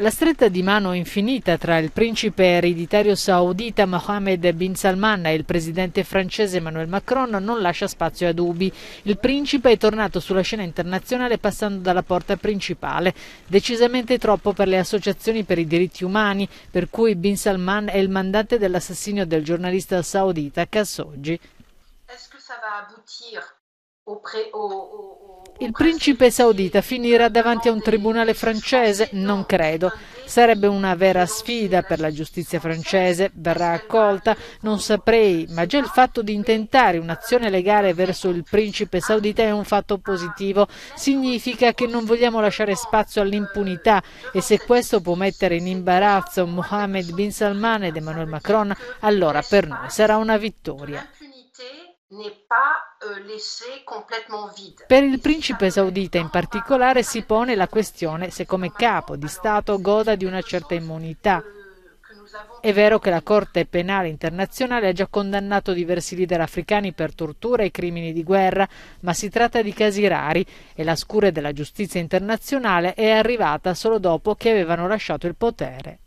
La stretta di mano infinita tra il principe ereditario saudita Mohammed bin Salman e il presidente francese Emmanuel Macron non lascia spazio a dubbi. Il principe è tornato sulla scena internazionale passando dalla porta principale, decisamente troppo per le associazioni per i diritti umani, per cui bin Salman è il mandante dell'assassinio del giornalista saudita Khashoggi. Est-ce che ça va aboutir au il principe saudita finirà davanti a un tribunale francese? Non credo. Sarebbe una vera sfida per la giustizia francese, verrà accolta, non saprei, ma già il fatto di intentare un'azione legale verso il principe saudita è un fatto positivo, significa che non vogliamo lasciare spazio all'impunità e se questo può mettere in imbarazzo Mohammed bin Salman ed Emmanuel Macron, allora per noi sarà una vittoria. Euh, per il principe saudita in particolare si pone la questione se come capo di Stato goda di una certa immunità. È vero che la Corte Penale Internazionale ha già condannato diversi leader africani per tortura e crimini di guerra, ma si tratta di casi rari e la scure della giustizia internazionale è arrivata solo dopo che avevano lasciato il potere.